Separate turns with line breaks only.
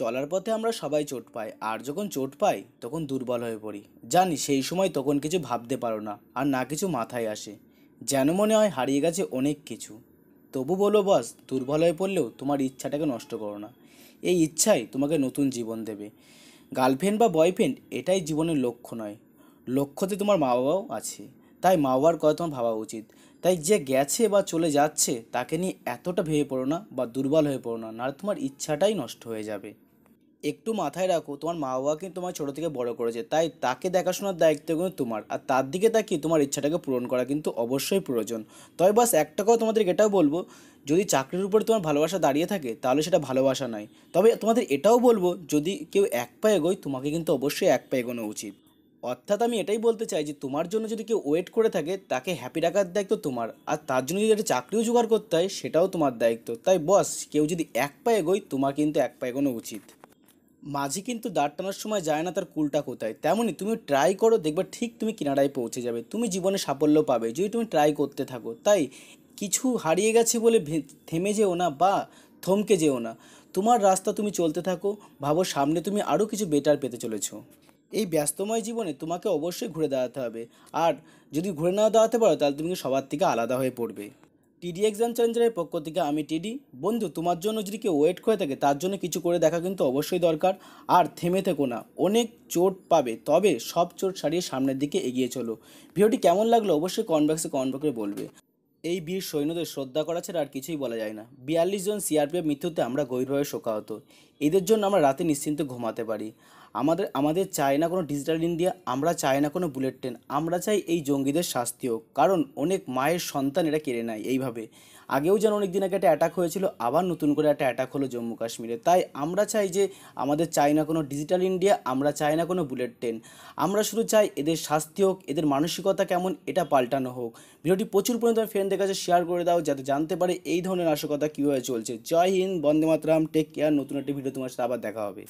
চলার পথে আমরা সবাই চোট পাই আর যখন চোট পাই তখন দুর্বল হয়ে পড়ি জানি সেই সময় তখন কিছু ভাবতে পারো না আর না কিছু মাথায় আসে যেন মনে হয় হারিয়ে গেছে অনেক কিছু তবু বলো বস দুর্বল হয়ে পড়লেও তোমার ইচ্ছাটাকে নষ্ট করো না এই ইচ্ছাই তোমাকে নতুন জীবন দেবে গার্লফ্রেন্ড বা বয়ফ্রেন্ড এটাই জীবনের লক্ষ্য নয় লক্ষ্যতে তোমার মা বাবাও আছে তাই মা বাবার কথা তোমার ভাবা উচিত তাই যে গেছে বা চলে যাচ্ছে তাকে নিয়ে এতটা ভেবে পড়ো না বা দুর্বল হয়ে পড়ো না তোমার ইচ্ছাটাই নষ্ট হয়ে যাবে একটু মাথায় রাখো তোমার মা বাবা কিন্তু তোমার ছোটো থেকে বড় করেছে তাই তাকে দেখাশোনার দায়িত্ব কিন্তু তোমার আর তার দিকে তাকিয়ে তোমার ইচ্ছাটাকে পূরণ করা কিন্তু অবশ্যই প্রয়োজন তবে বাস একটা কথা তোমাদেরকে এটাও বলবো যদি চাকরির উপরে তোমার ভালোবাসা দাঁড়িয়ে থাকে তাহলে সেটা ভালোবাসা নয় তবে তোমাদের এটাও বলবো যদি কেউ এক পা এগোয় তোমাকে কিন্তু অবশ্যই এক পা এগোনো উচিত অর্থাৎ আমি এটাই বলতে চাই যে তোমার জন্য যদি কেউ ওয়েট করে থাকে তাকে হ্যাপি রাখার দায়িত্ব তোমার আর তার জন্য যদি একটা চাকরিও জোগাড় করতে হয় সেটাও তোমার দায়িত্ব তাই বস কেউ যদি এক পা এগোয় তোমার কিন্তু এক পা এগোনো উচিত মাঝি কিন্তু দাঁড় টানার সময় যায় না তার কুলটা কোথায় তেমনই তুমি ট্রাই করো দেখবে ঠিক তুমি কিনারায় পৌঁছে যাবে তুমি জীবনে সাফল্য পাবে যদি তুমি ট্রাই করতে থাকো তাই কিছু হারিয়ে গেছে বলে থেমে যেও না বা থমকে যেও না তোমার রাস্তা তুমি চলতে থাকো ভাবো সামনে তুমি আরও কিছু বেটার পেতে চলেছ এই ব্যস্তময় জীবনে তোমাকে অবশ্যই ঘুরে দাঁড়াতে হবে আর যদি ঘুরে না দাঁড়াতে পারো তাহলে তুমি সবার থেকে আলাদা হয়ে পড়বে টিডি এক্সাম চ্যালেঞ্জারের পক্ষ থেকে আমি টিডি বন্ধু তোমার জন্য যদি কেউ ওয়েট করে থাকে তার জন্য কিছু করে দেখা কিন্তু অবশ্যই দরকার আর থেমে থেকো না অনেক চোট পাবে তবে সব চোট সারিয়ে সামনের দিকে এগিয়ে চলো ভিডিওটি কেমন লাগলো অবশ্যই কনব্যাক্সে কনব্যাক করে বলবে এই বীর সৈন্যদের শ্রদ্ধা করা ছাড়া আর কিছুই বলা যায় না বিয়াল্লিশ জন সিআরপিএফ মৃত্যুতে আমরা গভীরভাবে শোকাহত এদের জন্য আমরা রাতে নিশ্চিন্তে ঘুমাতে পারি আমাদের আমাদের চায় না কোনো ডিজিটাল ইন্ডিয়া আমরা চাই না কোনো বুলেট ট্রেন আমরা চাই এই জঙ্গিদের শাস্তি হোক কারণ অনেক মায়ের সন্তান এটা কেড়ে নেয় এইভাবে আগেও যেন অনেক দিন আগে একটা অ্যাটাক হয়েছিল আবার নতুন করে একটা অ্যাটাক হলো জম্মু কাশ্মীরে তাই আমরা চাই যে আমাদের চাই না কোনো ডিজিটাল ইন্ডিয়া আমরা চাই না কোনো বুলেট ট্রেন আমরা শুধু চাই এদের শাস্তি হোক এদের মানসিকতা কেমন এটা পাল্টানো হোক ভিডিওটি প্রচুর পরিমাণে তোমার ফ্রেন্ডদের কাছে শেয়ার করে দাও যাতে জানতে পারে এই ধরনের নাশকতা কীভাবে চলছে জয় হিন্দ বন্দে মাতরাম টেক কেয়ার নতুন একটি ভিডিও তোমার সাথে আবার দেখা হবে